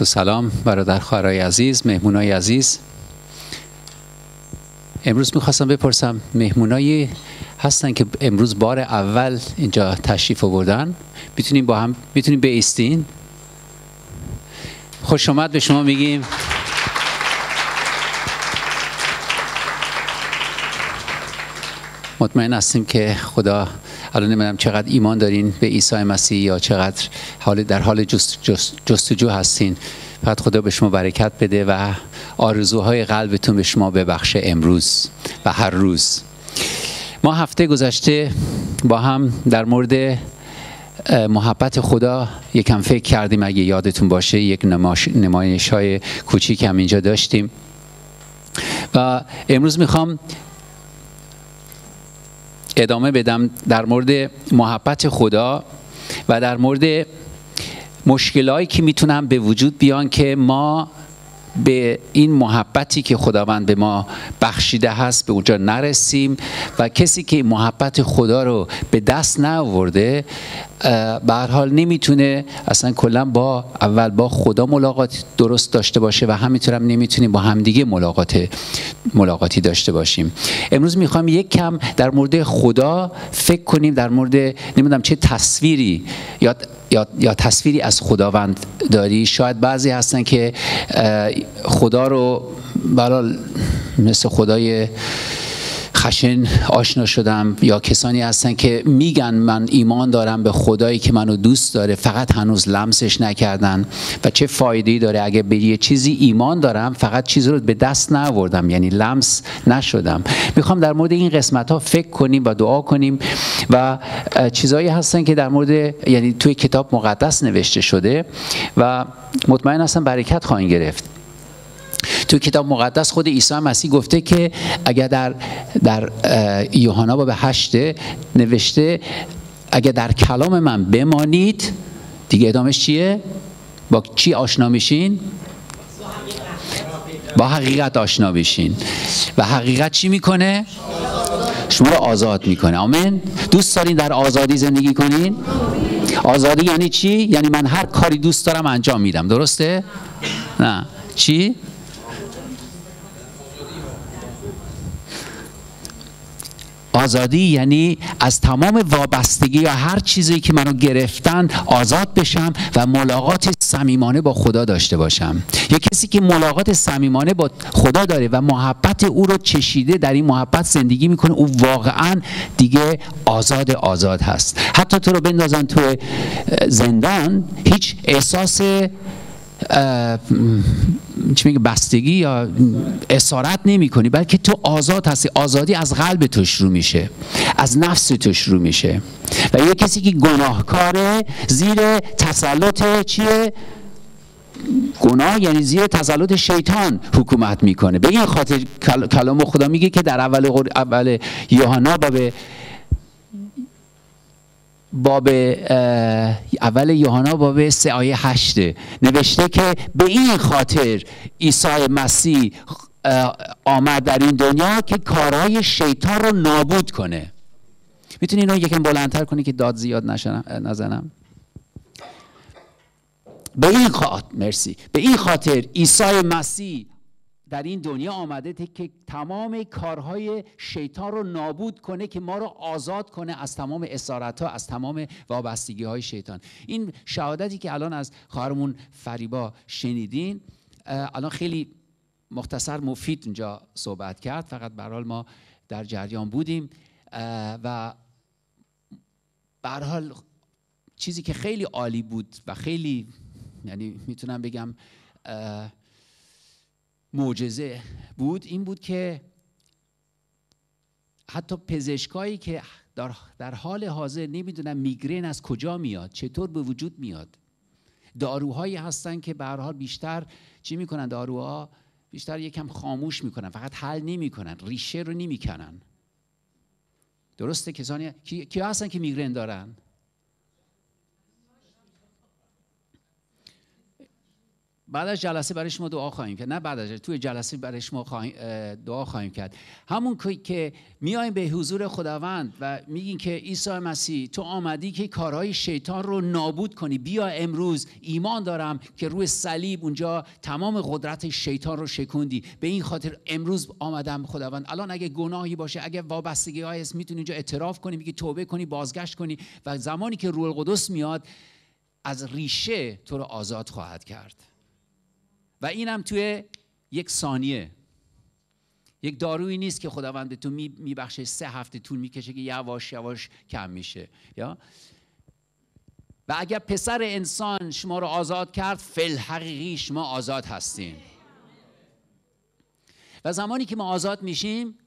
عرض سلام برادر خواهرای عزیز مهمونای عزیز امروز میخواستم بپرسم مهمونایی هستن که امروز بار اول اینجا تشریف آوردن میتونیم با هم میتونیم بیستین خوش اومد به شما میگیم مطمئن هستیم که خدا حالا نمیدونم چقدر ایمان دارین به عیسی مسیح یا چقدر حال در حال جست جستجو هستین فقط خدا به شما برکت بده و آرزوهای قلبتون به شما ببخشه امروز و هر روز ما هفته گذشته با هم در مورد محبت خدا یکم فکر کردیم اگه یادتون باشه یک نمایش های کوچیک هم اینجا داشتیم و امروز میخوام ادامه بدم در مورد محبت خدا و در مورد مشکلهایی که میتونم به وجود بیان که ما به این محبتی که خداوند به ما بخشیده هست به اونجا نرسیم و کسی که محبت خدا رو به دست نورده به هر حال نمیتونه اصلا کلا با اول با خدا ملاقات درست داشته باشه و همینطور هم نمیتونیم با همدیگه ملاقات ملاقاتی داشته باشیم امروز میخوام یک کم در مورد خدا فکر کنیم در مورد نمیدونم چه تصویری یا یا, یا تصویری از خداوند داری شاید بعضی هستن که خدا رو برای مثل خدای خشن آشنا شدم یا کسانی هستن که میگن من ایمان دارم به خدایی که منو دوست داره فقط هنوز لمسش نکردن و چه فایده داره اگه به یه چیزی ایمان دارم فقط چیزی رو به دست نآوردم یعنی لمس نشدم میخوام در مورد این قسمت ها فکر کنیم و دعا کنیم و چیزایی هستن که در مورد یعنی توی کتاب مقدس نوشته شده و مطمئن هستم برکت خواهیم گرفت تو کتاب مقدس خود عیسی مسیح گفته که اگر در در یوحنا باب 8 نوشته اگر در کلام من بمانید دیگه ادامش چیه با چی آشنا میشین با حقیقت آشنا بشین و حقیقت چی میکنه شما رو آزاد میکنه آمین دوست دارین در آزادی زندگی کنین آزادی یعنی چی یعنی من هر کاری دوست دارم انجام میدم درسته نه چی آزادی یعنی از تمام وابستگی یا هر چیزی که منو گرفتن آزاد بشم و ملاقات صمیمانه با خدا داشته باشم یا کسی که ملاقات صمیمانه با خدا داره و محبت او رو چشیده در این محبت زندگی میکنه او واقعا دیگه آزاد آزاد هست حتی تو رو بندازن تو زندان هیچ احساس چی میگه بستگی یا اسارت نمی کنی بلکه تو آزاد هستی آزادی از قلب تو شروع میشه از نفس تو شروع میشه و یه کسی که گناهکاره زیر تسلط چیه گناه یعنی زیر تسلط شیطان حکومت میکنه به این خاطر کلام خدا میگه که در اول اول یوحنا باب باب اول یوحنا باب سه آیه هشته نوشته که به این خاطر عیسی مسیح آمد در این دنیا که کارهای شیطان رو نابود کنه میتونی اینو یکم بلندتر کنی که داد زیاد نزنم به این خاطر مرسی به این خاطر عیسی مسیح در این دنیا آمده که تمام کارهای شیطان رو نابود کنه که ما رو آزاد کنه از تمام اسارت ها از تمام وابستگی های شیطان این شهادتی که الان از خواهرمون فریبا شنیدین الان خیلی مختصر مفید اینجا صحبت کرد فقط برحال ما در جریان بودیم و برحال چیزی که خیلی عالی بود و خیلی یعنی میتونم بگم معجزه بود این بود که حتی پزشکایی که در, حال حاضر نمیدونن میگرن از کجا میاد چطور به وجود میاد داروهایی هستن که به حال بیشتر چی میکنن داروها بیشتر یکم خاموش میکنن فقط حل نمیکنن ریشه رو نمیکنن درسته کسانی کی هستن که میگرن دارن بعد از جلسه برای شما دعا خواهیم کرد نه بعد از توی جلسه برای شما دعا خواهیم کرد همون که میایم به حضور خداوند و میگین که عیسی مسیح تو آمدی که کارهای شیطان رو نابود کنی بیا امروز ایمان دارم که روی صلیب اونجا تمام قدرت شیطان رو شکوندی به این خاطر امروز آمدم خداوند الان اگه گناهی باشه اگه وابستگی های هست میتونی اینجا اعتراف کنی میگی توبه کنی بازگشت کنی و زمانی که روح القدس میاد از ریشه تو رو آزاد خواهد کرد و این هم توی یک ثانیه یک دارویی نیست که خداوند به تو میبخشه سه هفته طول میکشه که یواش یواش کم میشه یا و اگر پسر انسان شما رو آزاد کرد فل حقیقی شما آزاد هستیم و زمانی که ما آزاد میشیم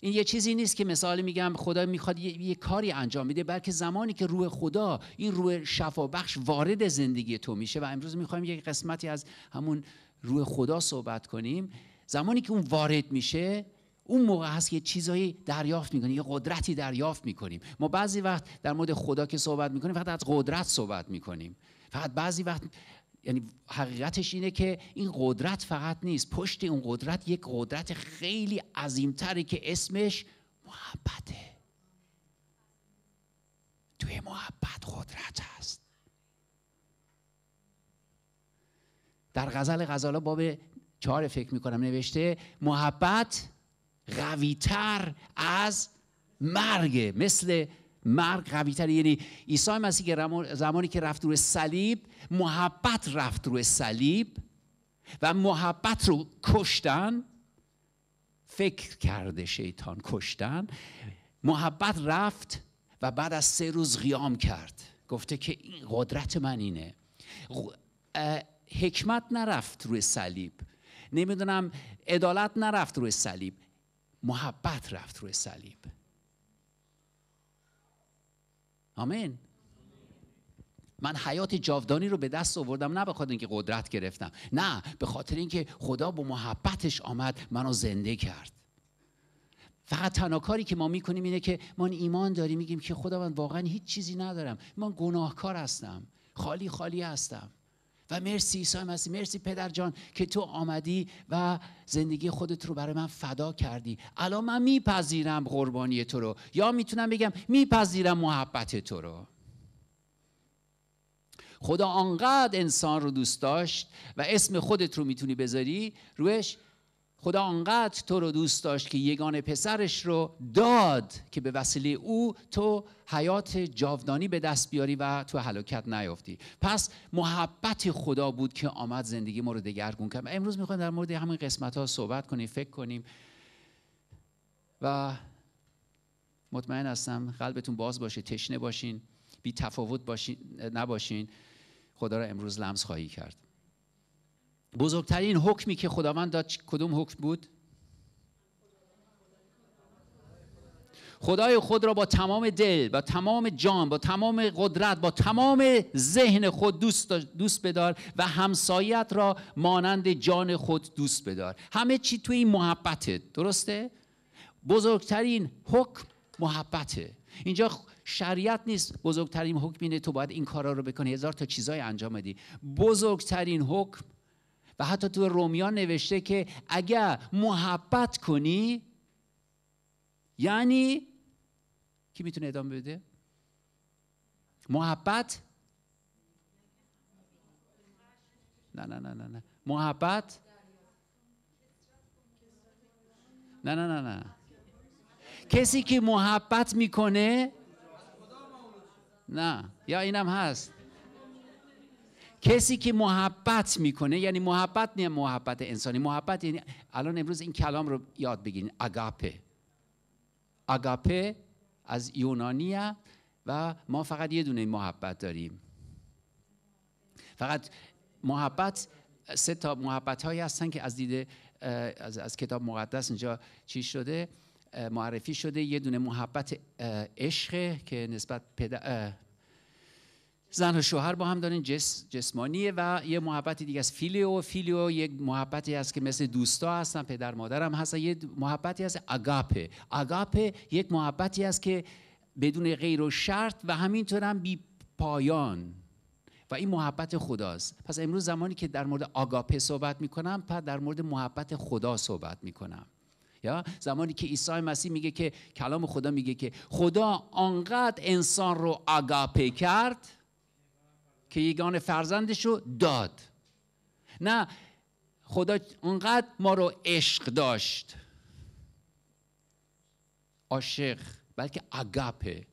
این یه چیزی نیست که مثال میگم خدا میخواد یه،, کاری انجام میده بلکه زمانی که روح خدا این روح شفابخش وارد زندگی تو میشه و امروز میخوایم یک قسمتی از همون روی خدا صحبت کنیم زمانی که اون وارد میشه اون موقع هست که چیزایی دریافت میکنیم یه قدرتی دریافت میکنیم ما بعضی وقت در مورد خدا که صحبت میکنیم فقط از قدرت صحبت میکنیم فقط بعضی وقت یعنی حقیقتش اینه که این قدرت فقط نیست پشت اون قدرت یک قدرت خیلی عظیمتری که اسمش محبته توی محبت قدرت هست در غزل غزالا باب چهار فکر کنم نوشته محبت قویتر از مرگ مثل مرگ قویتر یعنی عیسی مسیح زمانی که رفت روی صلیب محبت رفت روی صلیب و محبت رو کشتن فکر کرده شیطان کشتن محبت رفت و بعد از سه روز قیام کرد گفته که این قدرت من اینه حکمت نرفت روی صلیب نمیدونم عدالت نرفت روی صلیب محبت رفت روی صلیب آمین من حیات جاودانی رو به دست آوردم نه به خاطر اینکه قدرت گرفتم نه به خاطر اینکه خدا با محبتش آمد منو زنده کرد فقط تنها کاری که ما میکنیم اینه که ما ایمان داریم میگیم که خدا من واقعا هیچ چیزی ندارم من گناهکار هستم خالی خالی هستم و مرسی عیسی مسیح مرسی پدر جان که تو آمدی و زندگی خودت رو برای من فدا کردی الان من میپذیرم قربانی تو رو یا میتونم بگم میپذیرم محبت تو رو خدا آنقدر انسان رو دوست داشت و اسم خودت رو میتونی بذاری روش خدا آنقدر تو رو دوست داشت که یگان پسرش رو داد که به وسیله او تو حیات جاودانی به دست بیاری و تو حلاکت نیافتی پس محبت خدا بود که آمد زندگی ما رو دگرگون کرد امروز میخوایم در مورد همین قسمت ها صحبت کنیم فکر کنیم و مطمئن هستم قلبتون باز باشه تشنه باشین بی تفاوت باشین نباشین خدا را امروز لمس خواهی کرد بزرگترین حکمی که خداوند داد کدوم حکم بود؟ خدای خود را با تمام دل با تمام جان با تمام قدرت با تمام ذهن خود دوست, دوست بدار و همسایت را مانند جان خود دوست بدار همه چی توی این محبته درسته؟ بزرگترین حکم محبته اینجا شریعت نیست بزرگترین حکم اینه تو باید این کارا رو بکنی هزار تا چیزای انجام بدی بزرگترین حکم و حتی تو رومیان نوشته که اگر محبت کنی یعنی کی میتونه ادامه بده محبت نه نه نه نه نه محبت نه نه نه نه کسی که محبت میکنه نه یا اینم هست کسی که محبت میکنه یعنی محبت نه محبت انسانی محبت یعنی الان امروز این کلام رو یاد بگیرین اگاپه اگاپه از یونانیه و ما فقط یه دونه محبت داریم فقط محبت سه تا محبت هایی هستن که از دید از, از کتاب مقدس اینجا چی شده معرفی شده یه دونه محبت عشق که نسبت زن و شوهر با هم دارن جس، جسمانیه و یه محبتی دیگه از فیلیو فیلیو یک محبتی است که مثل دوستا هستن پدر مادرم هستن یه محبتی هست اگاپه اگاپه یک محبتی است که بدون غیر و شرط و همینطور هم بی پایان و این محبت خداست پس امروز زمانی که در مورد آگاپه صحبت میکنم پس در مورد محبت خدا صحبت میکنم یا زمانی که عیسی مسیح میگه که کلام خدا میگه که خدا آنقدر انسان رو آگاپه کرد که یگان فرزندش رو داد نه خدا اونقدر ما رو عشق داشت عاشق بلکه اگاپه.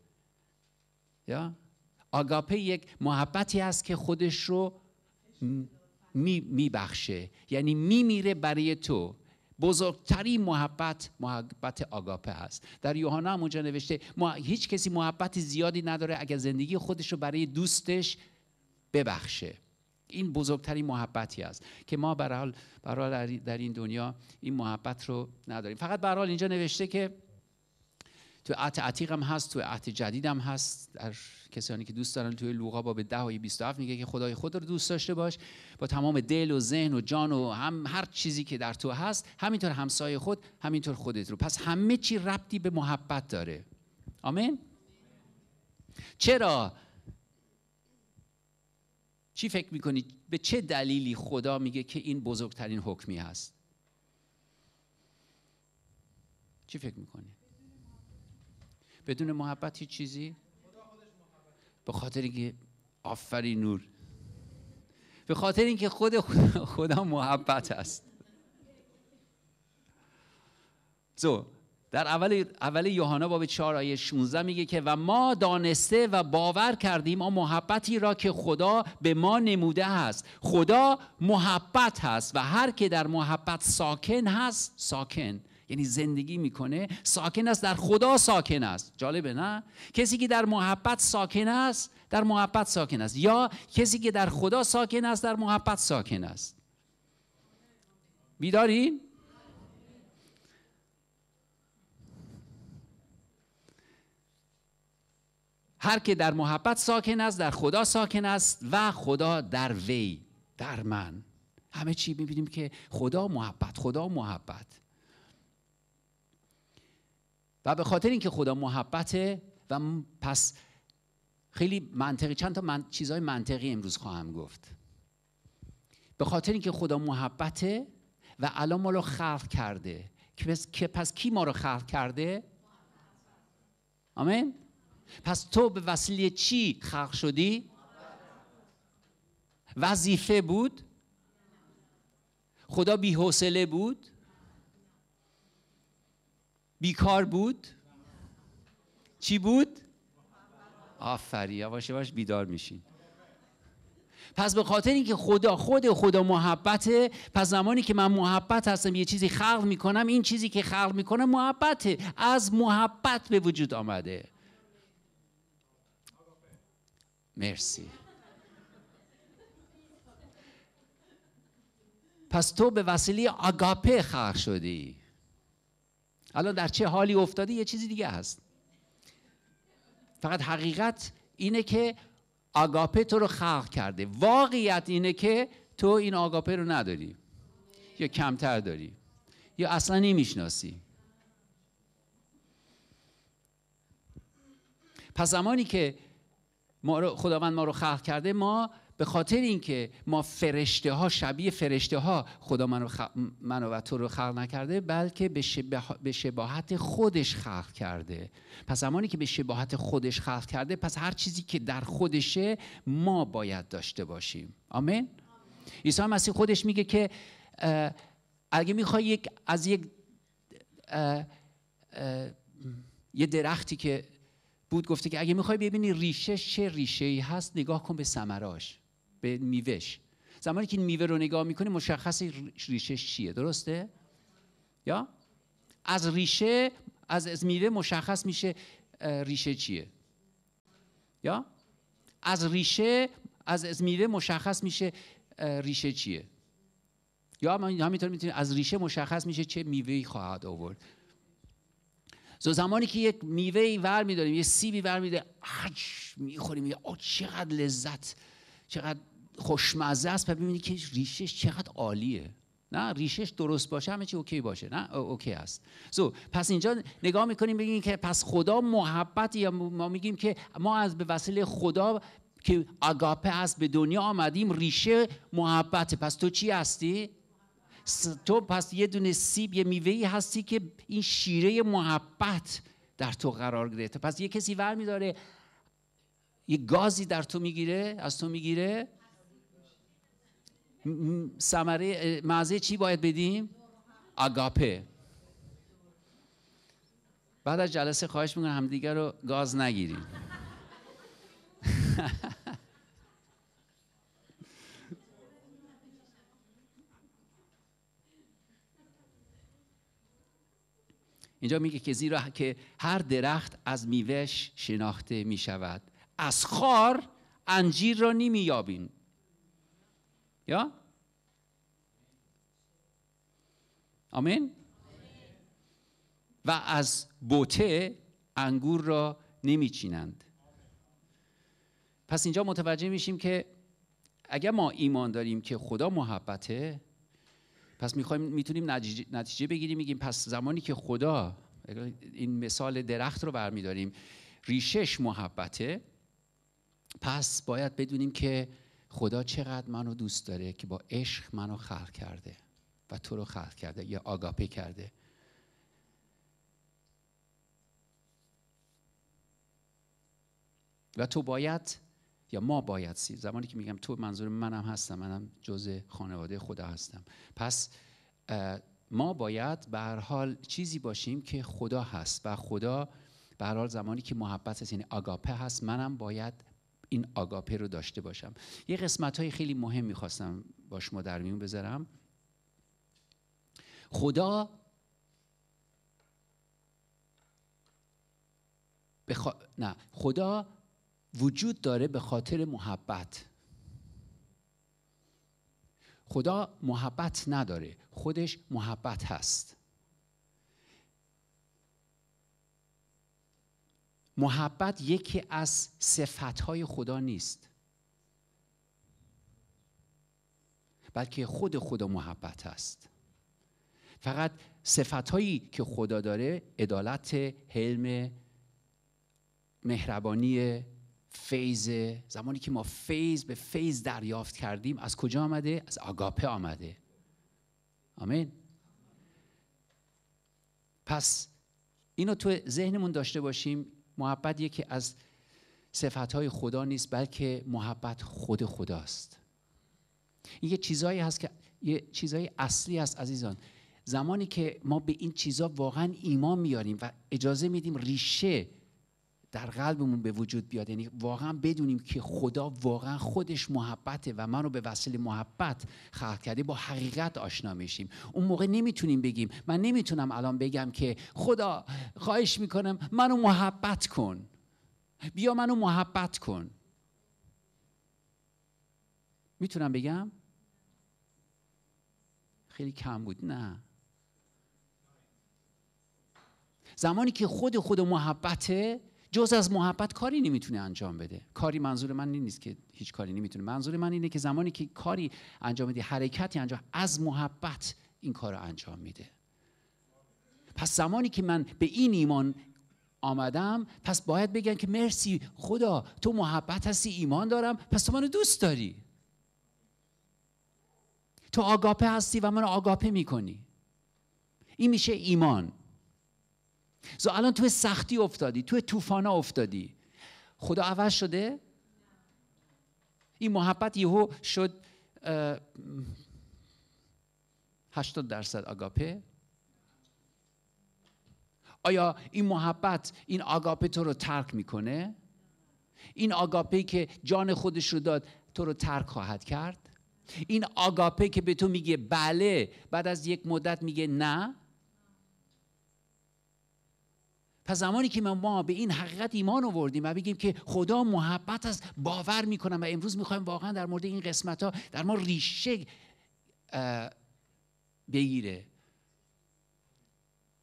یا آگاپه یک محبتی است که خودش رو میبخشه می یعنی میمیره برای تو بزرگترین محبت محبت آگاپه هست در یوحنا هم اونجا نوشته هیچ کسی محبت زیادی نداره اگر زندگی خودش رو برای دوستش ببخشه این بزرگترین محبتی است که ما برحال حال در این دنیا این محبت رو نداریم فقط به اینجا نوشته که تو عهد عتیق هم هست تو عهد جدید هم هست در کسانی که دوست دارن توی لوقا باب 10 و 27 میگه که خدای خود رو دوست داشته باش با تمام دل و ذهن و جان و هم هر چیزی که در تو هست همینطور همسایه خود همینطور خودت رو پس همه چی ربطی به محبت داره آمین چرا چی فکر میکنید به چه دلیلی خدا میگه که این بزرگترین حکمی هست چی فکر میکنید بدون محبت هیچ چیزی به خاطر اینکه آفرین نور به خاطر اینکه خود خدا محبت است سو در اول اول یوحنا باب 4 آیه 16 میگه که و ما دانسته و باور کردیم آن محبتی را که خدا به ما نموده است خدا محبت هست و هر که در محبت ساکن هست ساکن یعنی زندگی میکنه ساکن است در خدا ساکن است جالبه نه کسی که در محبت ساکن است در محبت ساکن است یا کسی که در خدا ساکن است در محبت ساکن است بیدارین هر که در محبت ساکن است در خدا ساکن است و خدا در وی در من همه چی میبینیم که خدا محبت خدا محبت و به خاطر اینکه خدا محبته و پس خیلی منطقی چند تا من... چیزهای منطقی امروز خواهم گفت به خاطر اینکه خدا محبته و الان ما رو خلق کرده که پس, کی ما رو خلق کرده آمین پس تو به وسیله چی خلق شدی؟ وظیفه بود؟ خدا بی حوصله بود؟ بیکار بود؟ چی بود؟ آفری یواش یواش بیدار میشین پس به خاطر اینکه خدا خود خدا محبته پس زمانی که من محبت هستم یه چیزی خلق میکنم این چیزی که خلق میکنم محبته از محبت به وجود آمده مرسی پس تو به وسیله آگاپه خلق شدی الان در چه حالی افتادی یه چیزی دیگه هست فقط حقیقت اینه که آگاپه تو رو خلق کرده واقعیت اینه که تو این آگاپه رو نداری یا کمتر داری یا اصلا نمیشناسی پس زمانی که ما رو خداوند ما رو خلق کرده ما به خاطر اینکه ما فرشته ها شبیه فرشته ها خدا منو, و تو رو خلق نکرده بلکه به, شبه... به شباهت خودش خلق کرده پس زمانی که به شباهت خودش خلق کرده پس هر چیزی که در خودشه ما باید داشته باشیم آمین عیسی مسیح خودش میگه که اگه میخوای یک از یک یه درختی که بود گفته که اگه میخوای ببینی ریشه چه ریشه ای هست نگاه کن به سمراش، به میوهش زمانی که این میوه رو نگاه میکنی مشخص ریشه چیه درسته یا از ریشه از, از میوه مشخص میشه ریشه چیه یا از ریشه از, از میوه مشخص میشه ریشه چیه یا همینطور میتونید از ریشه مشخص میشه چه میوه‌ای خواهد آورد زمانی که یک میوه ای ور میداریم یه سیبی ور میده اج میخوریم یه چقدر لذت چقدر خوشمزه است پس ببینید که ریشش چقدر عالیه نه ریشش درست باشه همه چی اوکی باشه نه اوکی است سو پس اینجا نگاه میکنیم بگیم که پس خدا محبت یا ما میگیم که ما از به وسیله خدا که آگاپه است به دنیا آمدیم ریشه محبت، پس تو چی هستی تو پس یه دونه سیب یه میوه هستی که این شیره محبت در تو قرار گرفته پس یه کسی ور میداره یه گازی در تو میگیره از تو میگیره سمره مزه چی باید بدیم آگاپه بعد از جلسه خواهش میکنم همدیگه رو گاز نگیریم اینجا میگه که زیرا که هر درخت از میوهش شناخته میشود از خار انجیر را نمییابین یا آمین و از بوته انگور را نمیچینند پس اینجا متوجه میشیم که اگر ما ایمان داریم که خدا محبته پس میخوایم میتونیم نتیجه بگیریم میگیم پس زمانی که خدا این مثال درخت رو برمیداریم ریشش محبته پس باید بدونیم که خدا چقدر منو دوست داره که با عشق منو خلق کرده و تو رو خلق کرده یا آگاپه کرده و تو باید یا ما باید سیر زمانی که میگم تو منظور منم هستم منم جز خانواده خدا هستم پس ما باید به هر حال چیزی باشیم که خدا هست و خدا به هر حال زمانی که محبت هست یعنی آگاپه هست منم باید این آگاپه رو داشته باشم یه قسمت های خیلی مهم میخواستم با شما در میون بذارم خدا نه خدا وجود داره به خاطر محبت خدا محبت نداره خودش محبت هست محبت یکی از صفتهای خدا نیست بلکه خود خدا محبت است فقط صفتهایی که خدا داره عدالت حلم مهربانی فیض زمانی که ما فیض به فیض دریافت کردیم از کجا آمده از آگاپه آمده آمین پس اینو تو ذهنمون داشته باشیم محبت یکی از صفتهای خدا نیست بلکه محبت خود خداست این یه چیزایی هست که یه چیزای اصلی است عزیزان زمانی که ما به این چیزا واقعا ایمان میاریم و اجازه میدیم ریشه در قلبمون به وجود بیاد یعنی واقعا بدونیم که خدا واقعا خودش محبته و من رو به وسیله محبت خلق کرده با حقیقت آشنا میشیم اون موقع نمیتونیم بگیم من نمیتونم الان بگم که خدا خواهش میکنم منو محبت کن بیا منو محبت کن میتونم بگم خیلی کم بود نه زمانی که خود خود محبته جز از محبت کاری نمیتونه انجام بده کاری منظور من نیست که هیچ کاری نمیتونه منظور من اینه که زمانی که کاری انجام میدی حرکتی انجام از محبت این کار رو انجام میده پس زمانی که من به این ایمان آمدم پس باید بگن که مرسی خدا تو محبت هستی ایمان دارم پس تو منو دوست داری تو آگاپه هستی و منو آگاپه میکنی این میشه ایمان so الان توی سختی افتادی توی طوفان افتادی خدا عوض شده این محبت یهو شد 80 درصد آگاپه آیا این محبت این آگاپه تو رو ترک میکنه این آگاپه که جان خودش رو داد تو رو ترک خواهد کرد این آگاپه که به تو میگه بله بعد از یک مدت میگه نه پس زمانی که ما به این حقیقت ایمان آوردیم و بگیم که خدا محبت است باور میکنم و امروز میخوایم واقعا در مورد این قسمت ها در ما ریشه بگیره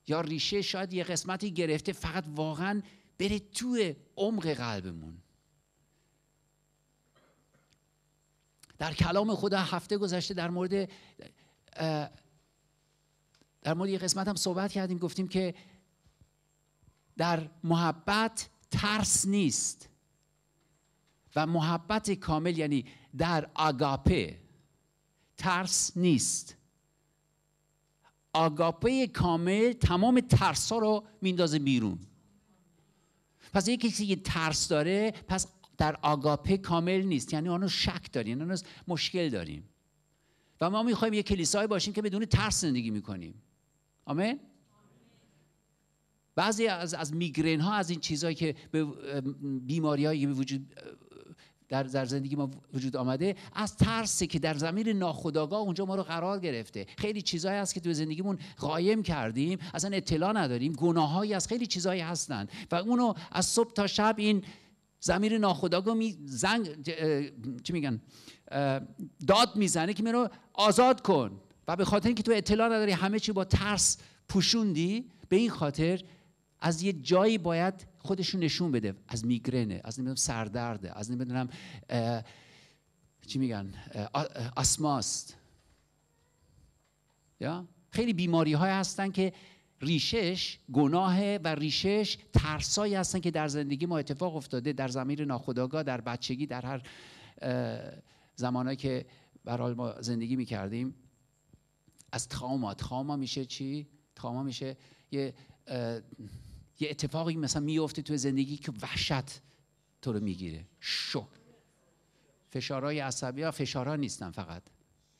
یا ریشه شاید یه قسمتی گرفته فقط واقعا بره تو عمق قلبمون در کلام خدا هفته گذشته در مورد در مورد یه قسمت هم صحبت کردیم گفتیم که در محبت ترس نیست و محبت کامل یعنی در آگاپه ترس نیست آگاپه کامل تمام ترس ها رو میندازه بیرون پس یکی کسی که ترس داره پس در آگاپه کامل نیست یعنی آنو شک داریم یعنی مشکل داریم و ما میخوایم یه کلیسایی باشیم که بدون ترس زندگی میکنیم آمین بعضی از, از میگرین ها از این چیزهایی که به بیماری که به وجود در, در زندگی ما وجود آمده از ترسی که در زمین ناخودآگاه اونجا ما رو قرار گرفته خیلی چیزایی هست که تو زندگیمون قایم کردیم اصلا اطلاع نداریم گناههایی از خیلی چیزایی هستن و اونو از صبح تا شب این زمیر ناخودآگاه می زنگ چی میگن داد میزنه که منو آزاد کن و به خاطر اینکه تو اطلاع نداری همه چی با ترس پوشوندی به این خاطر از یه جایی باید خودشون نشون بده از میگرنه از نمیدونم سردرده از نمیدونم چی میگن آسماست یا خیلی بیماری های هستن که ریشش گناه و ریشش ترسایی هستن که در زندگی ما اتفاق افتاده در زمیر ناخودآگاه در بچگی در هر زمانی که برحال ما زندگی میکردیم از تخاما تخاما میشه چی؟ تخاما میشه یه یه اتفاقی مثلا میفته تو زندگی که وحشت تو رو میگیره شک فشارهای عصبی ها فشارها نیستن فقط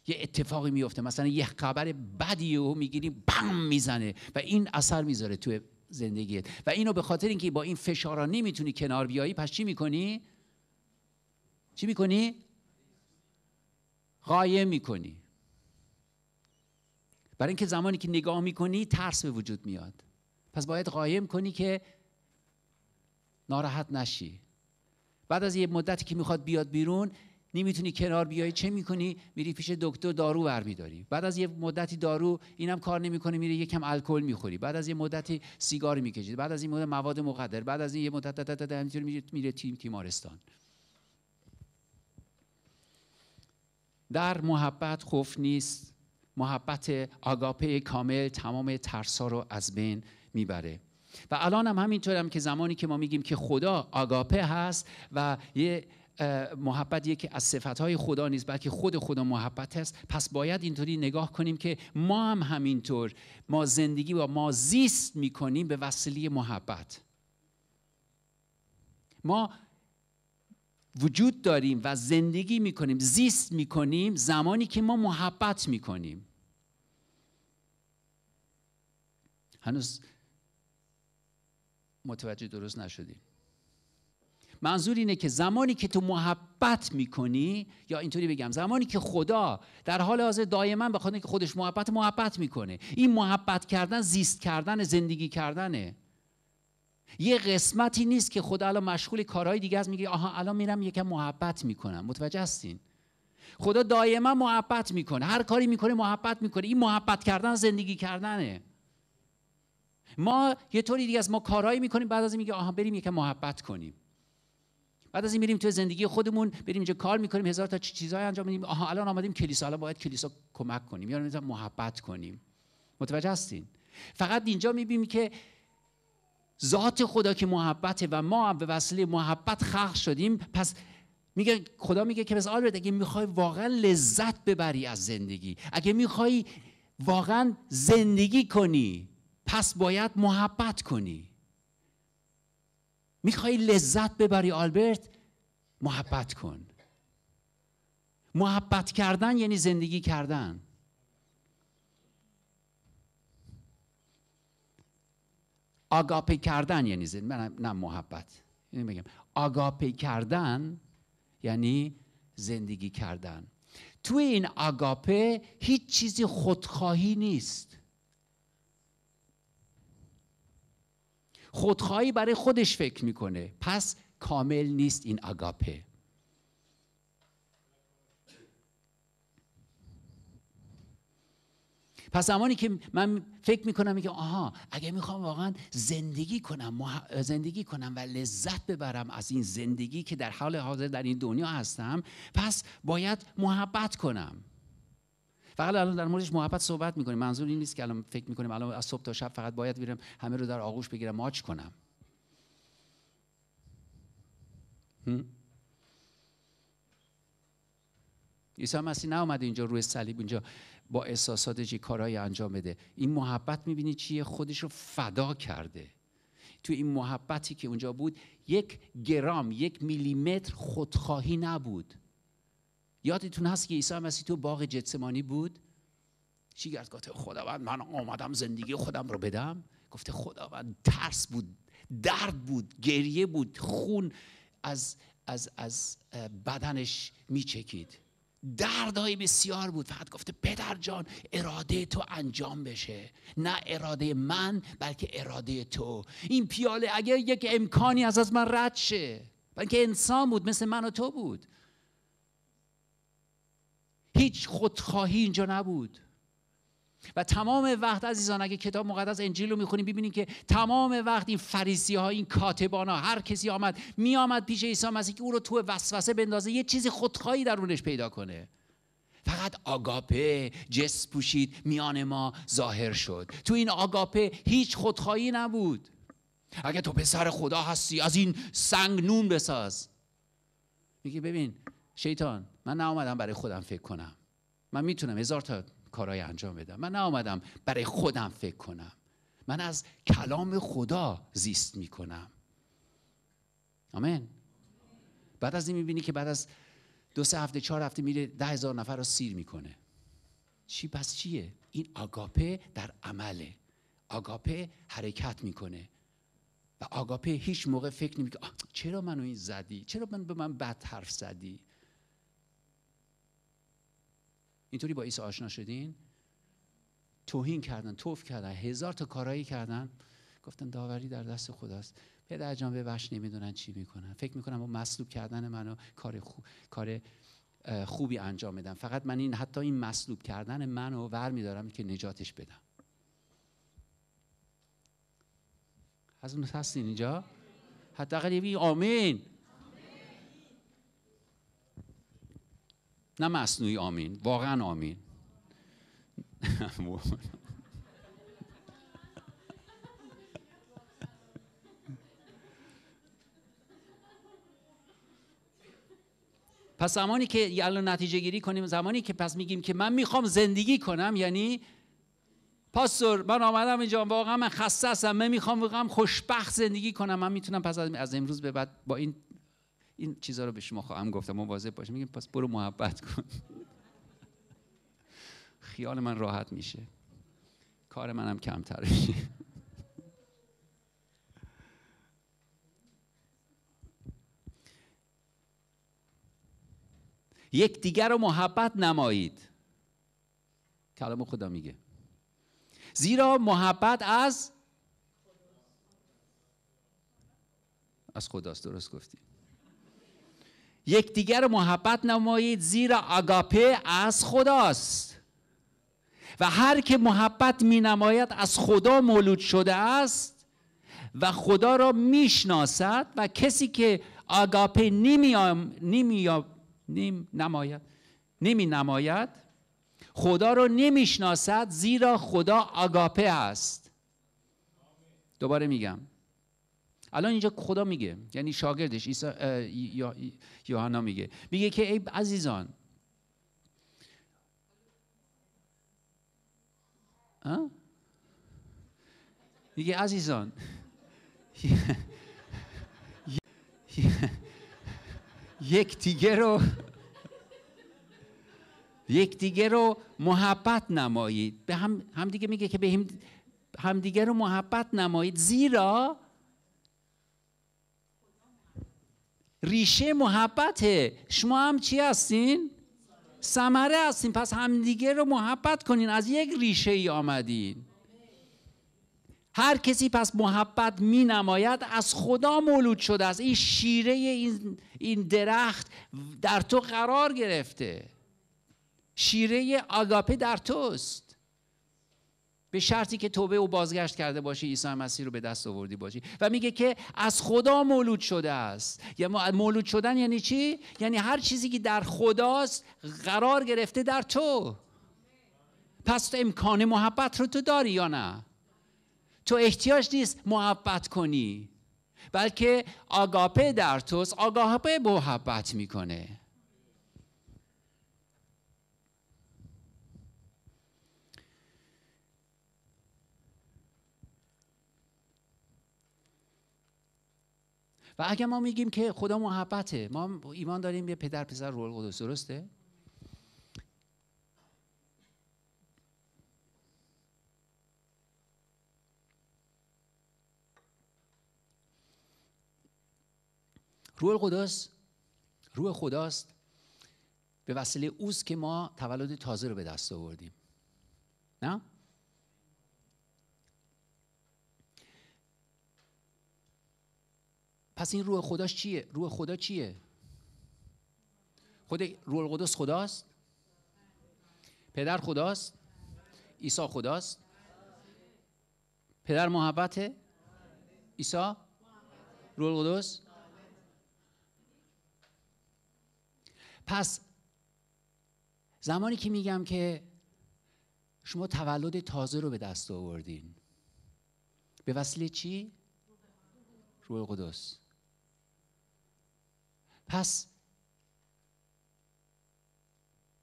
یه اتفاقی میفته مثلا یه خبر بدی رو میگیری بم میزنه و این اثر میذاره تو زندگیت و اینو به خاطر اینکه با این فشارها نمیتونی کنار بیایی پس چی میکنی چی میکنی قایم میکنی برای اینکه زمانی که نگاه میکنی ترس به وجود میاد پس باید قایم کنی که ناراحت نشی بعد از یه مدتی که میخواد بیاد بیرون نمیتونی کنار بیای چه میکنی میری پیش دکتر دارو برمیداری بعد از یه مدتی دارو اینم کار نمیکنه میری یکم الکل میخوری بعد از یه مدتی سیگار میکشی بعد از این مدت مواد مقدر. بعد از این یه مدت میری میره تیم تیمارستان در محبت خوف نیست محبت آگاپه کامل تمام ترسا رو از بین میبره و الان هم همینطورم که زمانی که ما میگیم که خدا آگاپه هست و یه محبت یکی از صفتهای خدا نیست بلکه خود خدا محبت هست پس باید اینطوری نگاه کنیم که ما هم همینطور ما زندگی و ما زیست میکنیم به وسیله محبت ما وجود داریم و زندگی میکنیم زیست میکنیم زمانی که ما محبت میکنیم هنوز متوجه درست نشدیم منظور اینه که زمانی که تو محبت میکنی یا اینطوری بگم زمانی که خدا در حال حاضر دائما به خاطر که خودش محبت محبت میکنه این محبت کردن زیست کردن زندگی کردنه یه قسمتی نیست که خدا الان مشغول کارهای دیگه است میگه آها الان میرم یکم محبت میکنم متوجه هستین خدا دائما محبت میکنه هر کاری میکنه محبت میکنه این محبت کردن زندگی کردنه ما یه طوری دیگه از ما کارایی میکنیم بعد از این میگه آها بریم یکم محبت کنیم بعد از این میریم تو زندگی خودمون بریم اینجا کار میکنیم هزار تا چیزای انجام میدیم آها الان آمدیم کلیسا الان باید کلیسا کمک کنیم یا یعنی محبت کنیم متوجه هستین فقط اینجا میبینیم که ذات خدا که محبته و ما به وسیله محبت خلق شدیم پس میگه خدا میگه که بس اگه میخوای واقعا لذت ببری از زندگی اگه میخوای واقعا زندگی کنی پس باید محبت کنی میخوای لذت ببری آلبرت محبت کن محبت کردن یعنی زندگی کردن آگاپه کردن یعنی زندگی نه محبت یعنی آگاپه کردن یعنی زندگی کردن توی این آگاپه هیچ چیزی خودخواهی نیست خودخواهی برای خودش فکر میکنه پس کامل نیست این آگاپه پس زمانی که من فکر میکنم میگم آها اگه میخوام واقعا زندگی کنم زندگی کنم و لذت ببرم از این زندگی که در حال حاضر در این دنیا هستم پس باید محبت کنم فقط الان در موردش محبت صحبت میکنیم منظور این نیست که الان فکر میکنیم الان از صبح تا شب فقط باید بیرم همه رو در آغوش بگیرم ماچ کنم عیسی مسیح نیومده اینجا روی صلیب اینجا با احساساتش کارهایی انجام بده این محبت میبینی چیه خودش رو فدا کرده تو این محبتی که اونجا بود یک گرام یک میلیمتر خودخواهی نبود یادتون هست که عیسی مسیح تو باغ جتسمانی بود شیگرد گفته خداوند من آمدم زندگی خودم رو بدم گفته خداوند ترس بود درد بود گریه بود خون از از از بدنش میچکید دردهای بسیار بود فقط گفته پدر جان اراده تو انجام بشه نه اراده من بلکه اراده تو این پیاله اگر یک امکانی از از من رد شه بلکه انسان بود مثل من و تو بود هیچ خودخواهی اینجا نبود و تمام وقت عزیزان اگه کتاب مقدس انجیل رو میخونیم ببینیم که تمام وقت این فریسی ها این کاتبان ها هر کسی آمد میآمد پیش عیسی مسیح که او رو تو وسوسه بندازه یه چیزی خودخواهی درونش پیدا کنه فقط آگاپه جس پوشید میان ما ظاهر شد تو این آگاپه هیچ خودخواهی نبود اگه تو پسر خدا هستی از این سنگ نون بساز میگه ببین شیطان من آمدم برای خودم فکر کنم من میتونم هزار تا کارهای انجام بدم من آمدم برای خودم فکر کنم من از کلام خدا زیست میکنم آمین بعد از این میبینی که بعد از دو سه هفته چهار هفته میره ده هزار نفر رو سیر میکنه چی پس چیه این آگاپه در عمله آگاپه حرکت میکنه و آگاپه هیچ موقع فکر نمیکنه چرا منو این زدی چرا من به من بد حرف زدی اینطوری با عیسی آشنا شدین توهین کردن توف کردن هزار تا کارایی کردن گفتن داوری در دست خداست پدر جان وحش نمیدونن چی میکنن فکر میکنم با مسلوب کردن منو کار خوب کار خوبی انجام میدم فقط من این حتی این مسلوب کردن منو ور میدارم که نجاتش بدم از اون هستین اینجا حداقل یه آمین نه مصنوعی آمین واقعا آمین پس زمانی که الان نتیجه گیری کنیم زمانی که پس میگیم که من میخوام زندگی کنم یعنی پاستور من آمدم اینجا واقعا من خسته هستم من میخوام واقعا خوشبخت زندگی کنم من میتونم پس از امروز به بعد با این این چیزها رو به شما خواهم گفتم واضح باش میگیم پس برو محبت کن خیال من راحت میشه کار منم کمتر میشه یک دیگر رو محبت نمایید کلام خدا میگه زیرا محبت از از خداست درست گفتی یکدیگر محبت نمایید زیرا آگاپه از خداست و هر که محبت می نماید از خدا مولود شده است و خدا را میشناسد و کسی که آگاپه نمی, نمی, نماید نمی نماید خدا رو شناسد زیرا خدا آگاپه است دوباره میگم الان اینجا خدا میگه یعنی شاگردش یوحنا میگه میگه که ای عزیزان میگه عزیزان یک دیگه رو یک دیگه رو محبت نمایید به هم, هم دیگه میگه که به هم همدیگه رو محبت نمایید زیرا ریشه محبته شما هم چی هستین؟ سمره هستین پس همدیگه رو محبت کنین از یک ریشه ای آمدین هر کسی پس محبت می نماید از خدا مولود شده است این شیره این, این درخت در تو قرار گرفته شیره آگاپه در توست به شرطی که توبه و بازگشت کرده باشی عیسی مسیح رو به دست آوردی باشی و میگه که از خدا مولود شده است یا مولود شدن یعنی چی یعنی هر چیزی که در خداست قرار گرفته در تو پس تو امکان محبت رو تو داری یا نه تو احتیاج نیست محبت کنی بلکه آگاپه در توست آگاپه محبت میکنه و اگر ما میگیم که خدا محبته ما ایمان داریم یه پدر پسر روح القدس درسته روح القدس روح خداست به وسیله اوست که ما تولد تازه رو به دست آوردیم نه پس این روح خداش چیه؟ روح خدا چیه؟ خود روح القدس خداست؟ پدر خداست؟ عیسی خداست؟ پدر محبته؟ عیسی؟ روح القدس؟ پس زمانی که میگم که شما تولد تازه رو به دست آوردین به وسیله چی؟ روح القدس پس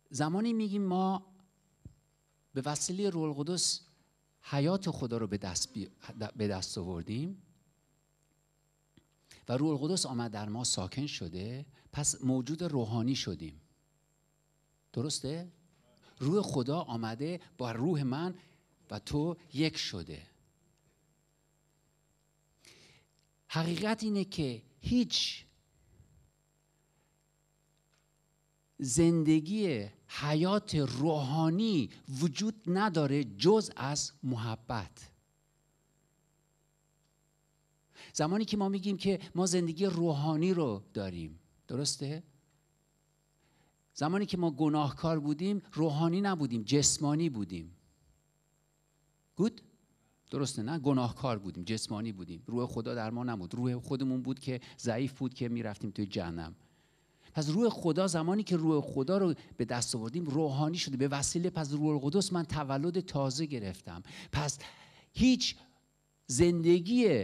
زمانی میگیم ما به وسیله رول قدس حیات خدا رو به دست, به دست آوردیم و روح القدس آمد در ما ساکن شده پس موجود روحانی شدیم درسته؟ روح خدا آمده با روح من و تو یک شده حقیقت اینه که هیچ زندگی حیات روحانی وجود نداره جز از محبت زمانی که ما میگیم که ما زندگی روحانی رو داریم درسته؟ زمانی که ما گناهکار بودیم روحانی نبودیم جسمانی بودیم گود؟ درسته نه گناهکار بودیم جسمانی بودیم روح خدا در ما نبود روح خودمون بود که ضعیف بود که میرفتیم توی جهنم پس روح خدا زمانی که روح خدا رو به دست آوردیم روحانی شده به وسیله پس روح القدس من تولد تازه گرفتم پس هیچ زندگی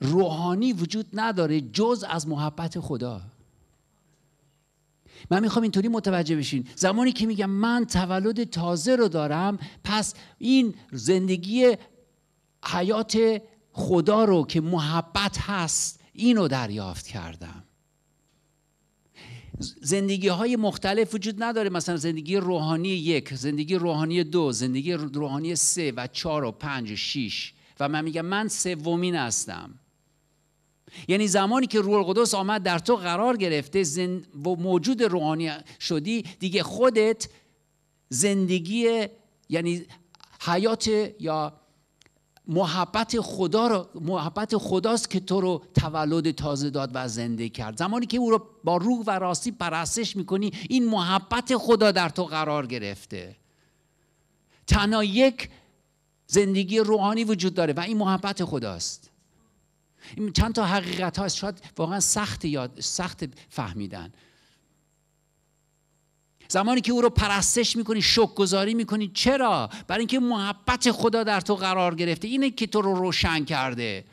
روحانی وجود نداره جز از محبت خدا من میخوام اینطوری متوجه بشین زمانی که میگم من تولد تازه رو دارم پس این زندگی حیات خدا رو که محبت هست اینو دریافت کردم زندگی های مختلف وجود نداره مثلا زندگی روحانی یک زندگی روحانی دو زندگی روحانی سه و چهار و پنج و شیش و من میگم من سومین هستم یعنی زمانی که روح القدس آمد در تو قرار گرفته و موجود روحانی شدی دیگه خودت زندگی یعنی حیات یا محبت خدا رو، محبت خداست که تو رو تولد تازه داد و زنده کرد زمانی که او رو با روح و راستی پرستش میکنی این محبت خدا در تو قرار گرفته تنها یک زندگی روحانی وجود داره و این محبت خداست این چند تا حقیقت هاست شاید واقعا سخت یاد سخت فهمیدن زمانی که او رو پرستش میکنی گذاری میکنی چرا برای اینکه محبت خدا در تو قرار گرفته اینه که تو رو روشن کرده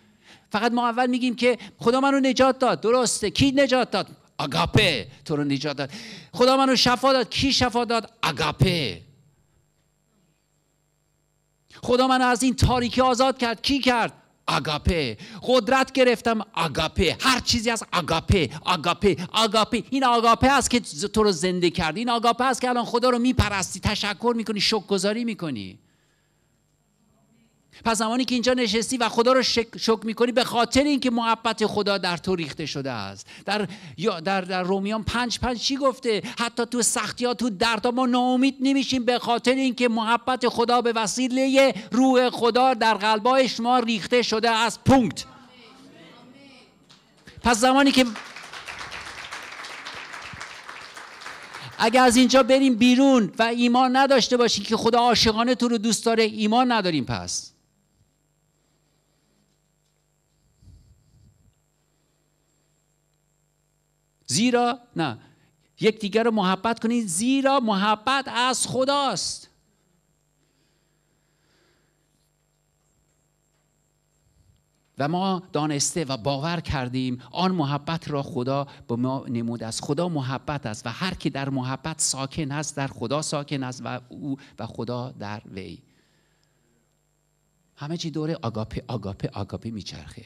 فقط ما اول میگیم که خدا منو نجات داد درسته کی نجات داد اگاپه، تو رو نجات داد خدا منو شفا داد کی شفا داد اگاپه خدا منو از این تاریکی آزاد کرد کی کرد آگاپه قدرت گرفتم آگاپه هر چیزی از آگاپه آگاپه آگاپه این آگاپه است که تو رو زنده کرد این آگاپه است که الان خدا رو میپرستی تشکر میکنی شکرگزاری میکنی پس زمانی که اینجا نشستی و خدا رو شک میکنی به خاطر اینکه محبت خدا در تو ریخته شده است در در در رومیان پنج پنج چی گفته حتی تو سختی ها تو دردها ما ناامید نمیشیم به خاطر اینکه محبت خدا به وسیله روح خدا در قلبای شما ریخته شده است پونکت پس زمانی که اگر از اینجا بریم بیرون و ایمان نداشته باشیم که خدا عاشقانه تو رو دوست داره ایمان نداریم پس زیرا نه یکدیگر رو محبت کنید زیرا محبت از خداست و ما دانسته و باور کردیم آن محبت را خدا به ما نمود است خدا محبت است و هر که در محبت ساکن است در خدا ساکن است و او و خدا در وی همه چی دوره آگاپه آگاپه آگاپه میچرخه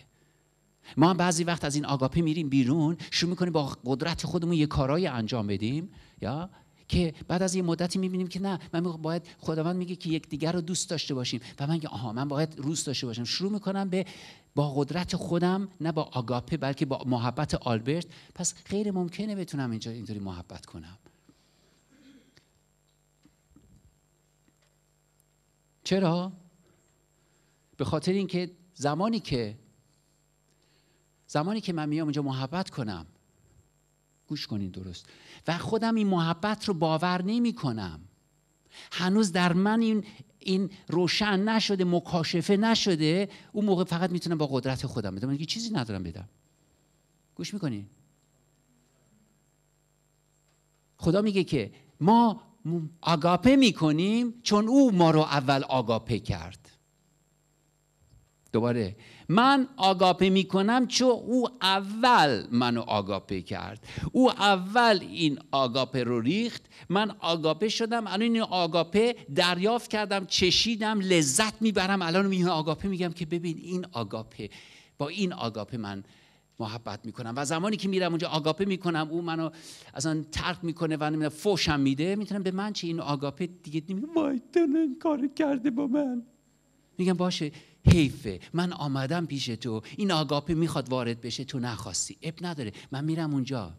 ما هم بعضی وقت از این آگاپه میریم بیرون شروع میکنیم با قدرت خودمون یه کارایی انجام بدیم یا که بعد از یه مدتی میبینیم که نه من باید خداوند میگه که دیگر رو دوست داشته باشیم و من که آها من باید روز داشته باشم شروع میکنم به با قدرت خودم نه با آگاپه بلکه با محبت آلبرت پس غیر ممکنه بتونم اینجا اینطوری محبت کنم چرا به خاطر اینکه زمانی که زمانی که من میام اونجا محبت کنم گوش کنین درست و خودم این محبت رو باور نمی کنم هنوز در من این این روشن نشده مکاشفه نشده اون موقع فقط میتونم با قدرت خودم بدم که چیزی ندارم بدم گوش میکنین خدا میگه که ما آگاپه میکنیم چون او ما رو اول آگاپه کرد دوباره من آگاپه میکنم چون او اول منو آگاپه کرد او اول این آگاپه رو ریخت من آگاپه شدم الان این آگاپه دریافت کردم چشیدم لذت میبرم الان این آگاپه میگم که ببین این آگاپه با این آگاپه من محبت میکنم و زمانی که میرم اونجا آگاپه میکنم او منو از آن ترک میکنه و نمیدونم فوشم میده میتونم به من چه این آگاپه دیگه نمیگه وای کار کرده با من میگم باشه حیفه من آمدم پیش تو این آگاپه میخواد وارد بشه تو نخواستی اب نداره من میرم اونجا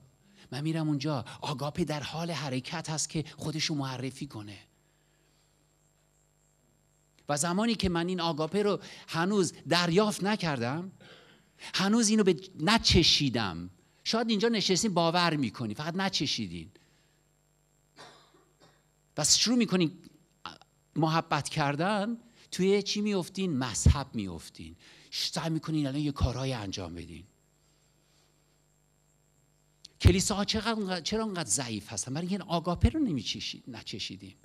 من میرم اونجا آگاپه در حال حرکت هست که خودشو معرفی کنه و زمانی که من این آگاپه رو هنوز دریافت نکردم هنوز اینو به نچشیدم شاید اینجا نشستین باور میکنی فقط نچشیدین و شروع میکنین محبت کردن توی چی میفتین مذهب میفتین سعی میکنین الان یه کارهای انجام بدین کلیساها چقدر چرا انقدر ضعیف هستن برای اینکه آگاپه رو نمیچشید نچشیدیم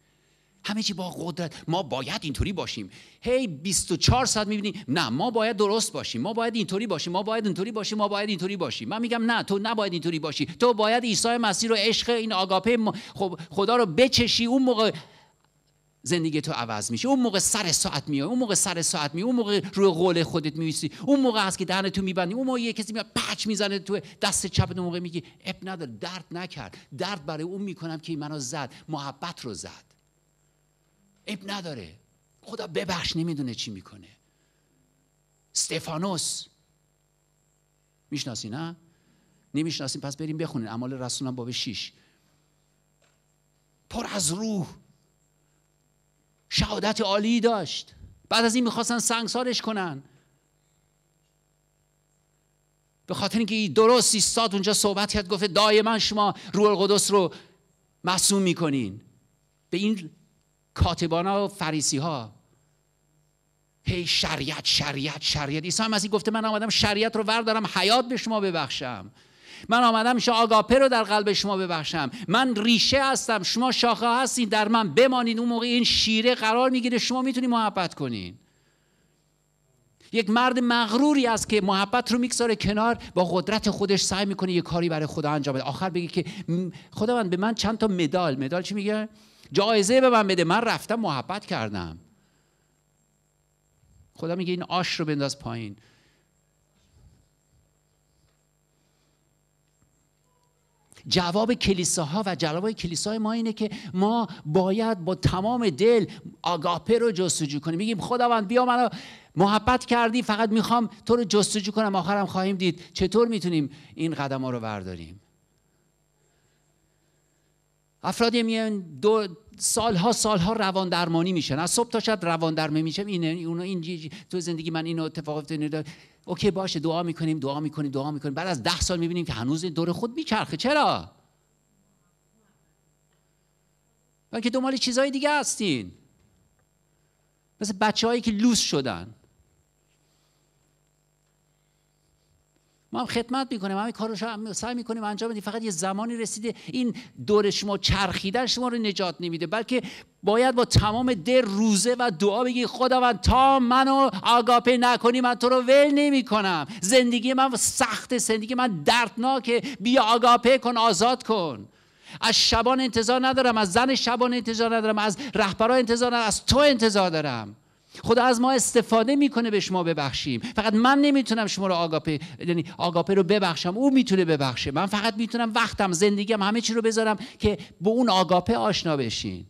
همه چی با قدرت ما باید اینطوری باشیم هی hey, 24 ساعت میبینی نه ما باید درست باشیم ما باید اینطوری باشیم ما باید اینطوری باشیم ما باید اینطوری باشیم من میگم نه تو نباید اینطوری باشی تو باید عیسی مسیح رو عشق این آگاپه خب خدا رو بچشی اون موقع زندگی تو عوض میشه اون موقع سر ساعت میای اون موقع سر ساعت میای اون موقع روی قول خودت میویسی اون موقع است که دهنتو میبندی اون موقع یه کسی میاد پچ میزنه تو دست چپ اون موقع میگی اب نداره درد نکرد درد برای اون میکنم که منو زد محبت رو زد اب نداره خدا ببخش نمیدونه چی میکنه استفانوس میشناسی نه نمیشناسیم پس بریم بخونین اعمال رسولان باب 6 پر از روح شهادت عالی داشت بعد از این میخواستن سنگسارش کنن به خاطر اینکه درست ایستاد اونجا صحبت کرد گفت دائما شما روح القدس رو محسوم میکنین به این کاتبان ها و فریسی ها هی hey, شریعت شریعت شریعت از مسیح گفته من آمدم شریعت رو وردارم حیات به شما ببخشم من آمدم شما آگاپه رو در قلب شما ببخشم من ریشه هستم شما شاخه هستین در من بمانید. اون موقع این شیره قرار میگیره شما میتونین محبت کنین یک مرد مغروری است که محبت رو میگذاره کنار با قدرت خودش سعی میکنه یه کاری برای خدا انجام بده آخر بگه که خداوند به من چند تا مدال مدال چی میگه جایزه به من بده من رفتم محبت کردم خدا میگه این آش رو بنداز پایین جواب کلیساها و جواب کلیسای ما اینه که ما باید با تمام دل آگاپه رو جستجو کنیم میگیم خداوند بیا منو محبت کردی فقط میخوام تو رو جستجو کنم آخرم خواهیم دید چطور میتونیم این قدم ها رو برداریم افرادی میان دو سالها سالها روان درمانی میشن از صبح تا شب روان درمانی میشن این این تو زندگی من اینو اتفاق افتاد اوکی باشه دعا میکنیم دعا میکنیم دعا میکنیم بعد از ده سال میبینیم که هنوز دور خود میچرخه چرا و که دنبال چیزهای دیگه هستین مثل بچه هایی که لوس شدن هم خدمت میکنیم همین کارو هم سعی میکنیم انجام بدیم فقط یه زمانی رسیده این دور شما چرخیدن شما رو نجات نمیده بلکه باید با تمام دل روزه و دعا بگی خداوند تا منو آگاپه نکنی من تو رو ول نمیکنم زندگی من سخت زندگی من دردناکه بیا آگاپه کن آزاد کن از شبان انتظار ندارم از زن شبان انتظار ندارم از رهبرا انتظار ندارم از تو انتظار دارم خدا از ما استفاده میکنه به شما ببخشیم فقط من نمیتونم شما رو آگاپه یعنی آگاپه رو ببخشم او میتونه ببخشه من فقط میتونم وقتم زندگیم همه چی رو بذارم که به اون آگاپه آشنا بشین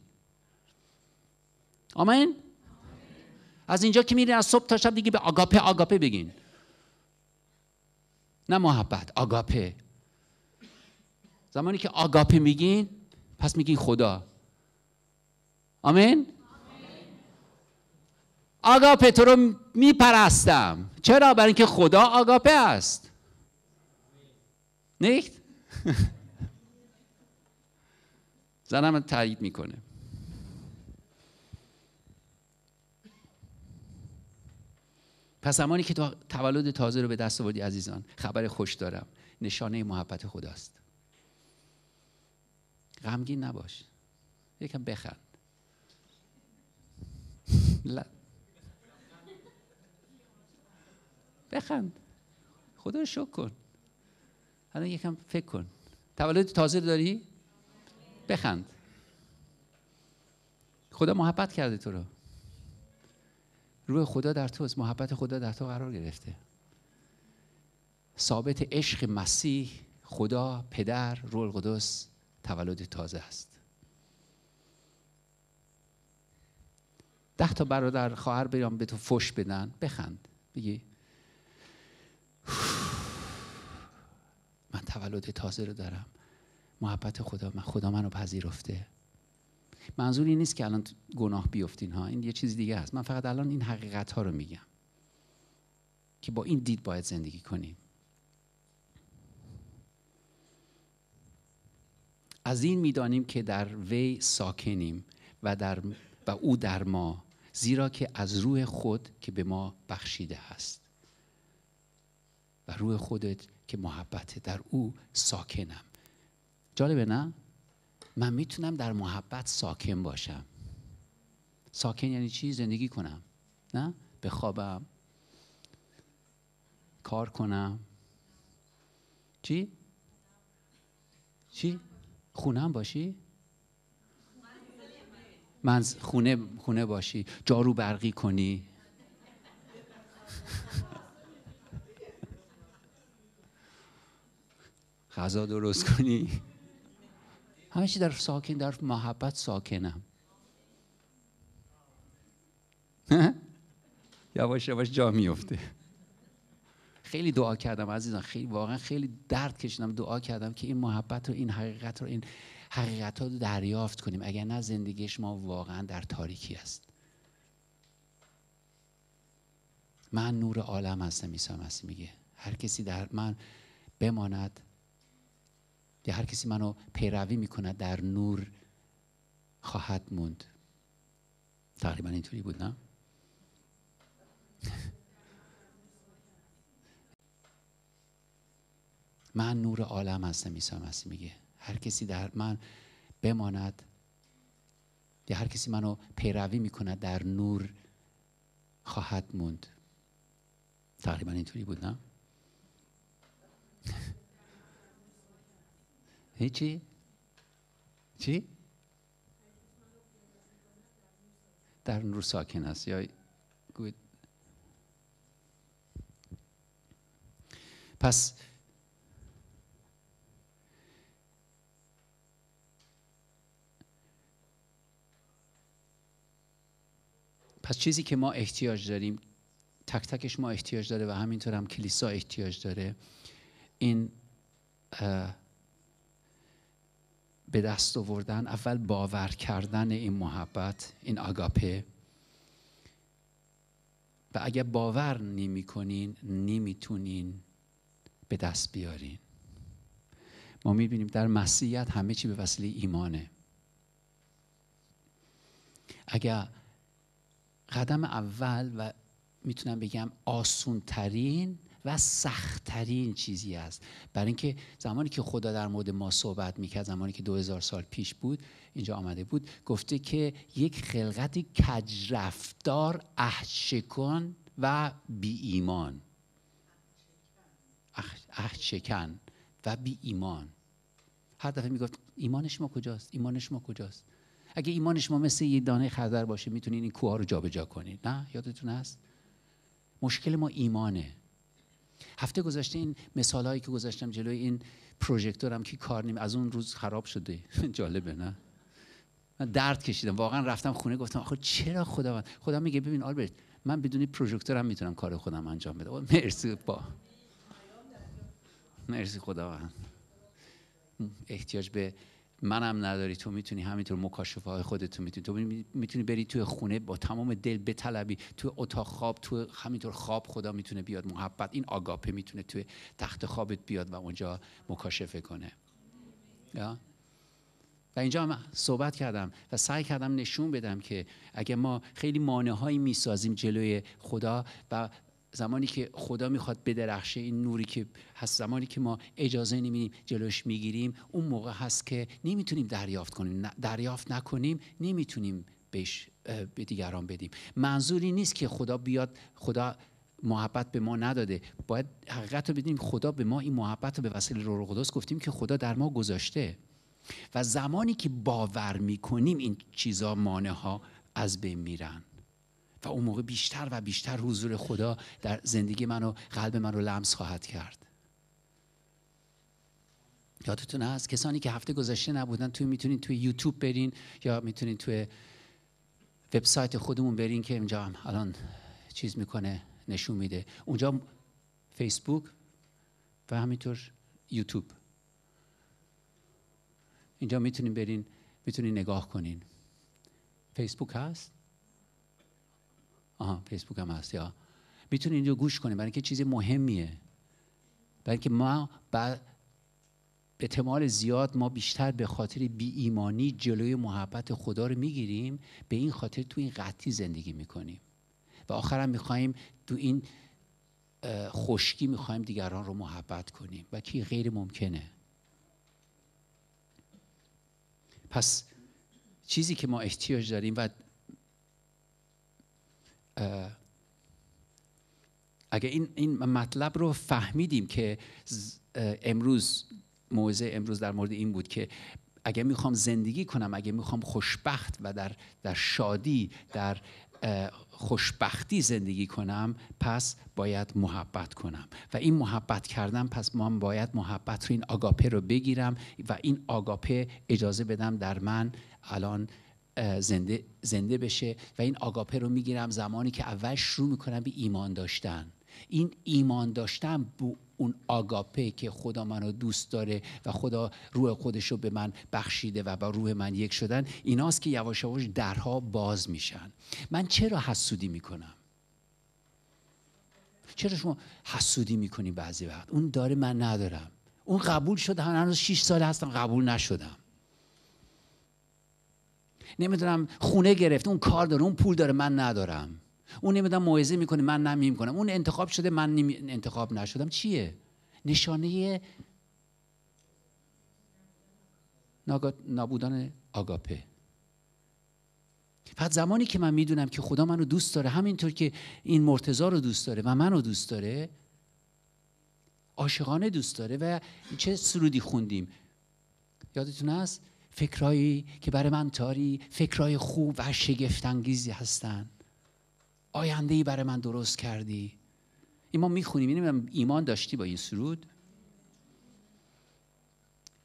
آمین از اینجا که میرین از صبح تا شب دیگه به آگاپه آگاپه بگین نه محبت آگاپه زمانی که آگاپه میگین پس میگین خدا آمین آگاپه رو میپرستم چرا برای اینکه خدا آگاپه است نیست زنم تایید میکنه پس زمانی که تو تولد تازه رو به دست آوردی عزیزان خبر خوش دارم نشانه محبت خداست غمگین نباش یکم بخند بخند خدا رو شکر کن حالا یکم فکر کن تولد تازه داری بخند خدا محبت کرده تو رو روح خدا در توست محبت خدا در تو قرار گرفته ثابت عشق مسیح خدا پدر روح القدس تولد تازه است ده تا برادر خواهر بیام به تو فش بدن بخند بگی من تولد تازه رو دارم محبت خدا من خدا منو پذیرفته منظور این نیست که الان گناه بیفتین ها این یه چیز دیگه است من فقط الان این حقیقت ها رو میگم که با این دید باید زندگی کنیم از این میدانیم که در وی ساکنیم و, در و او در ما زیرا که از روح خود که به ما بخشیده است و روح خودت که محبت در او ساکنم جالبه نه من میتونم در محبت ساکن باشم ساکن یعنی چی زندگی کنم نه بخوابم کار کنم چی چی خونم باشی من خونه خونه باشی جارو برقی کنی غذا درست کنی همیشه در ساکن در محبت ساکنم یواش یواش جا میفته خیلی دعا کردم عزیزان خیلی واقعا خیلی درد کشیدم دعا کردم که این محبت رو این حقیقت رو این حقیقت رو دریافت کنیم اگر نه زندگیش ما واقعا در تاریکی است من نور عالم هستم ایسا مسیح میگه هر کسی در من بماند یا هر کسی منو پیروی میکنه در نور خواهد موند تقریبا اینطوری بود نه من نور عالم هستم عیسی مسیح میگه هر کسی در من بماند یا هر کسی منو پیروی میکنه در نور خواهد موند تقریبا اینطوری بود نه هیچی؟ چی؟ در نور ساکن است یا پس پس چیزی که ما احتیاج داریم تک تکش ما احتیاج داره و همینطور هم کلیسا احتیاج داره این به دست آوردن اول باور کردن این محبت این آگاپه و اگر باور نمی کنین نمیتونین به دست بیارین ما میبینیم در مسیحیت همه چی به وسیله ایمانه اگر قدم اول و میتونم بگم آسون ترین و سختترین چیزی است برای اینکه زمانی که خدا در مورد ما صحبت میکرد زمانی که 2000 سال پیش بود اینجا آمده بود گفته که یک خلقت کجرفتار احشکن و بی ایمان احشکن و بی ایمان هر دفعه میگفت ایمانش ما کجاست ایمان شما کجاست اگه ایمان شما مثل یه دانه خزر باشه میتونین این کوه رو جابجا کنید نه یادتون هست مشکل ما ایمانه هفته گذشته این مثال هایی که گذاشتم جلوی این هم که کار نیم از اون روز خراب شده جالبه نه من درد کشیدم واقعا رفتم خونه گفتم آخه چرا خداوند خدا میگه ببین آلبرت من بدون هم میتونم کار خودم انجام بدم مرسی با مرسی خداوند احتیاج به منم نداری تو میتونی همینطور مکاشفه های خودت میتونی تو میتونی بری توی خونه با تمام دل بطلبی توی اتاق خواب تو همینطور خواب خدا میتونه بیاد محبت این آگاپه میتونه توی تخت خوابت بیاد و اونجا مکاشفه کنه یا و اینجا هم صحبت کردم و سعی کردم نشون بدم که اگه ما خیلی مانه هایی میسازیم جلوی خدا و زمانی که خدا میخواد بدرخشه این نوری که هست زمانی که ما اجازه نمیدیم جلوش میگیریم اون موقع هست که نمیتونیم دریافت کنیم دریافت نکنیم نمیتونیم بهش به دیگران بدیم منظوری نیست که خدا بیاد خدا محبت به ما نداده باید حقیقت رو بدیم خدا به ما این محبت رو به وسیله روح القدس گفتیم که خدا در ما گذاشته و زمانی که باور میکنیم این چیزا مانع ها از بین میرن و اون موقع بیشتر و بیشتر حضور خدا در زندگی من و قلب من رو لمس خواهد کرد یادتون هست کسانی که هفته گذشته نبودن توی میتونین توی یوتیوب برین یا میتونین توی وبسایت خودمون برین که اینجا هم الان چیز میکنه نشون میده اونجا فیسبوک و همینطور یوتیوب اینجا میتونین برین میتونین نگاه کنین فیسبوک هست آها فیسبوک هم هست یا میتونید اینجا گوش کنیم، برای اینکه چیز مهمیه برای اینکه ما به احتمال زیاد ما بیشتر به خاطر بی ایمانی جلوی محبت خدا رو میگیریم به این خاطر تو این قطعی زندگی میکنیم و آخرم میخواهیم تو این خشکی میخوایم دیگران رو محبت کنیم و کی غیر ممکنه پس چیزی که ما احتیاج داریم و اگه این, این مطلب رو فهمیدیم که امروز موزه امروز در مورد این بود که اگه میخوام زندگی کنم اگه میخوام خوشبخت و در, در شادی در خوشبختی زندگی کنم پس باید محبت کنم و این محبت کردم پس من باید محبت رو این آگاپه رو بگیرم و این آگاپه اجازه بدم در من الان زنده, زنده بشه و این آگاپه رو میگیرم زمانی که اول شروع میکنم به ایمان داشتن این ایمان داشتن اون آگاپه که خدا منو دوست داره و خدا روح خودش رو به من بخشیده و با روح من یک شدن ایناست که یواش یواش درها باز میشن من چرا حسودی میکنم چرا شما حسودی میکنی بعضی وقت اون داره من ندارم اون قبول شده هنوز 6 سال هستم قبول نشدم نمیدونم خونه گرفته اون کار داره اون پول داره من ندارم اون نمیدونم موعظه میکنه من نمی کنم اون انتخاب شده من انتخاب نشدم چیه نشانه نابودان آگاپه فقط زمانی که من میدونم که خدا منو دوست داره همینطور که این مرتضا رو دوست داره و منو دوست داره عاشقانه دوست داره و چه سرودی خوندیم یادتون هست فکرایی که برای من تاری فکرای خوب و شگفتانگیزی هستند آینده ای برای من درست کردی این ما میخونیم این ایمان داشتی با این سرود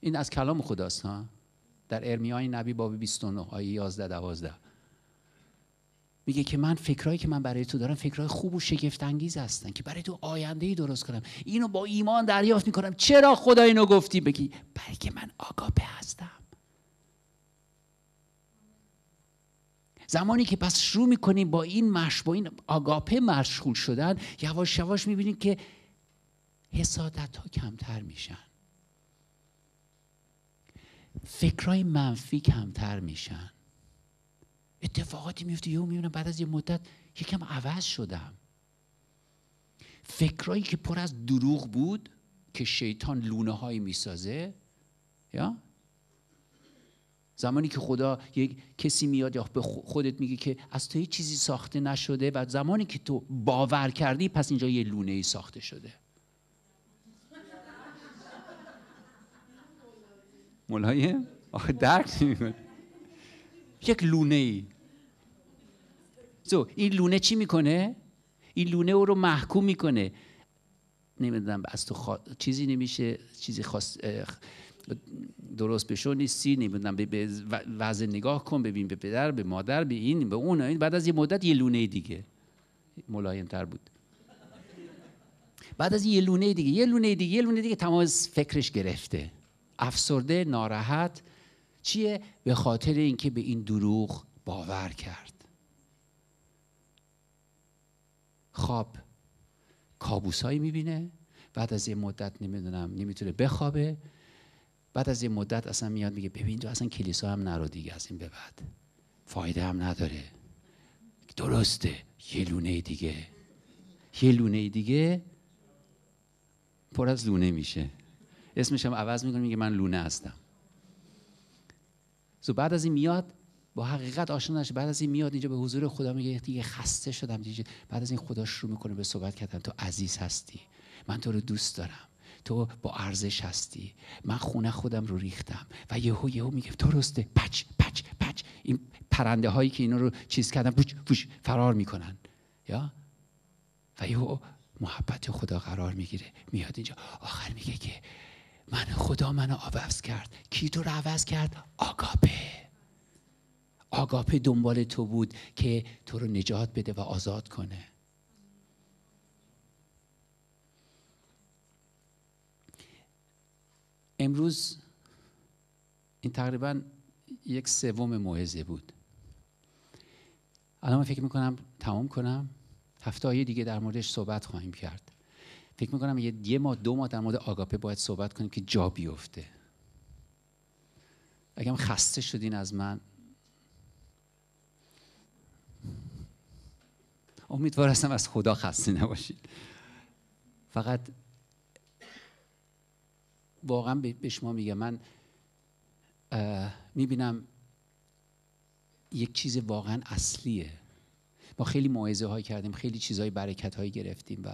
این از کلام خداست ها در ارمیای نبی باب 29 آیه 11 12 میگه که من فکرایی که من برای تو دارم فکرای خوب و شگفت انگیز هستن که برای تو آینده ای درست کنم اینو با ایمان دریافت میکنم چرا خدا اینو گفتی بگی برای که من آگاپه هستم زمانی که پس شروع میکنیم با این مش با این آگاپه مشغول شدن یواش یواش میبینیم که حسادت ها کمتر میشن فکرای منفی کمتر میشن اتفاقاتی میفته یهو میبینم بعد از یه مدت یکم عوض شدم فکرایی که پر از دروغ بود که شیطان لونه هایی میسازه یا زمانی که خدا یک کسی میاد یا به خودت میگه که از تو یه چیزی ساخته نشده و زمانی که تو باور کردی پس اینجا یه لونه ای ساخته شده ملایم آخه درک کنه یک لونه ای این لونه چی میکنه این لونه او رو محکوم میکنه نمیدونم از تو چیزی نمیشه چیزی خاص درست بشو نیستی نمیدونم به وضع نگاه کن ببین به پدر به مادر به این به اون این بعد از یه مدت یه لونه دیگه ملایم تر بود بعد از یه لونه دیگه یه لونه دیگه یه لونه دیگه تمام فکرش گرفته افسرده ناراحت چیه به خاطر اینکه به این دروغ باور کرد خواب کابوسایی میبینه بعد از یه مدت نمیدونم نمیتونه بخوابه بعد از یه مدت اصلا میاد میگه ببین تو اصلا کلیسا هم نرو دیگه از این به بعد فایده هم نداره درسته یه لونه دیگه یه لونه دیگه پر از لونه میشه اسمش هم عوض میکنه میگه من لونه هستم سو بعد از این میاد با حقیقت آشنا نشه بعد از این میاد اینجا به حضور خدا میگه دیگه خسته شدم دیگه بعد از این خدا شروع میکنه به صحبت کردن تو عزیز هستی من تو رو دوست دارم تو با ارزش هستی من خونه خودم رو ریختم و یهو یهو میگه درسته پچ پچ پچ این پرنده هایی که اینا رو چیز کردن بوش فرار میکنن یا و یهو محبت خدا قرار میگیره میاد اینجا آخر میگه که من خدا منو عوض کرد کی تو رو عوض کرد آگاپه آگاپه دنبال تو بود که تو رو نجات بده و آزاد کنه امروز این تقریبا یک سوم موعظه بود الان من فکر میکنم تمام کنم هفته های دیگه در موردش صحبت خواهیم کرد فکر میکنم یه یه ما دو ماه در مورد آگاپه باید صحبت کنیم که جا بیفته اگرم خسته شدین از من امیدوار هستم از خدا خسته نباشید فقط واقعا به شما میگم من میبینم یک چیز واقعا اصلیه ما خیلی موعظه های کردیم خیلی چیزهای برکت هایی گرفتیم و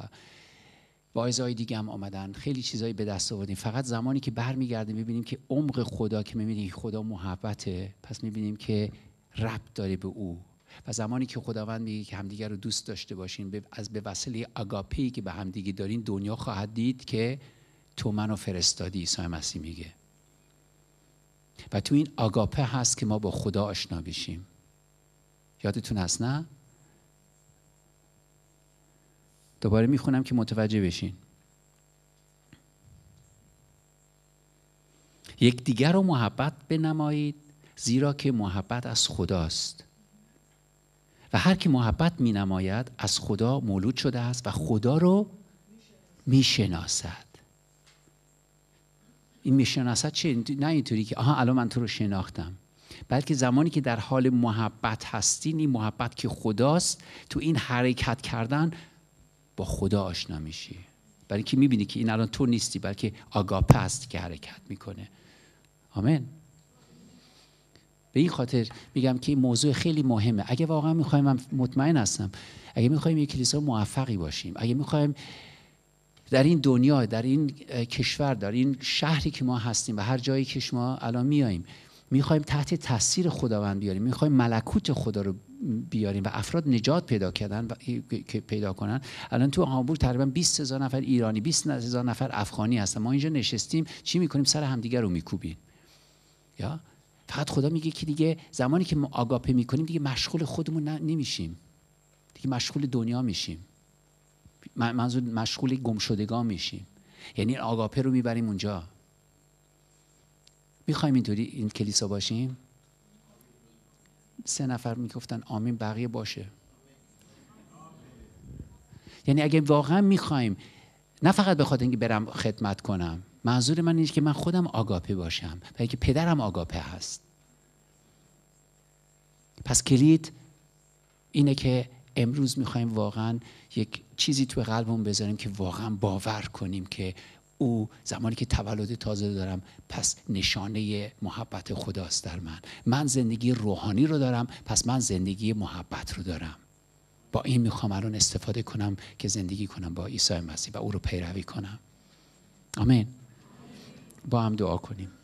واعظه های دیگه هم آمدن خیلی چیزهایی به دست آوردیم فقط زمانی که برمیگردیم میبینیم که عمق خدا که میبینیم خدا محبته پس میبینیم که رب داره به او و زمانی که خداوند میگه که همدیگر رو دوست داشته باشین از به وسیله آگاپی که به همدیگه دارین دنیا خواهد دید که تو منو فرستادی عیسی مسیح میگه و تو این آگاپه هست که ما با خدا آشنا بشیم یادتون هست نه؟ دوباره میخونم که متوجه بشین یک دیگر رو محبت بنمایید زیرا که محبت از خداست و هر که محبت می نماید از خدا مولود شده است و خدا رو میشناسد این میشناسد چه نه اینطوری که آها الان من تو رو شناختم بلکه زمانی که در حال محبت هستین این محبت که خداست تو این حرکت کردن با خدا آشنا میشی برای اینکه میبینی که این الان تو نیستی بلکه آگاپه است که حرکت میکنه آمین به این خاطر میگم که این موضوع خیلی مهمه اگه واقعا میخوایم من مطمئن هستم اگه میخوایم یک کلیسا موفقی باشیم اگه میخوایم در این دنیا در این کشور در این شهری که ما هستیم و هر جایی که شما الان میاییم میخوایم تحت تاثیر خداوند بیاریم میخوایم ملکوت خدا رو بیاریم و افراد نجات پیدا کردن و... که پیدا کنن الان تو هامبورگ تقریبا 20 هزار نفر ایرانی 20 هزار نفر افغانی هستن ما اینجا نشستیم چی میکنیم سر همدیگه رو میکوبیم یا فقط خدا میگه که دیگه زمانی که ما آگاپه میکنیم دیگه مشغول خودمون نمیشیم دیگه مشغول دنیا میشیم منظور مشغول گمشدگان میشیم یعنی آگاپه رو میبریم اونجا میخوایم اینطوری این کلیسا باشیم سه نفر میگفتن آمین بقیه باشه یعنی اگه واقعا میخوایم نه فقط به خاطر اینکه برم خدمت کنم منظور من اینه که من خودم آگاپه باشم و اینکه پدرم آگاپه هست پس کلید اینه که امروز میخوایم واقعا یک چیزی تو قلبمون بذاریم که واقعا باور کنیم که او زمانی که تولد تازه دارم پس نشانه محبت خداست در من من زندگی روحانی رو دارم پس من زندگی محبت رو دارم با این میخوام الان استفاده کنم که زندگی کنم با عیسی مسیح و او رو پیروی کنم آمین با هم دعا کنیم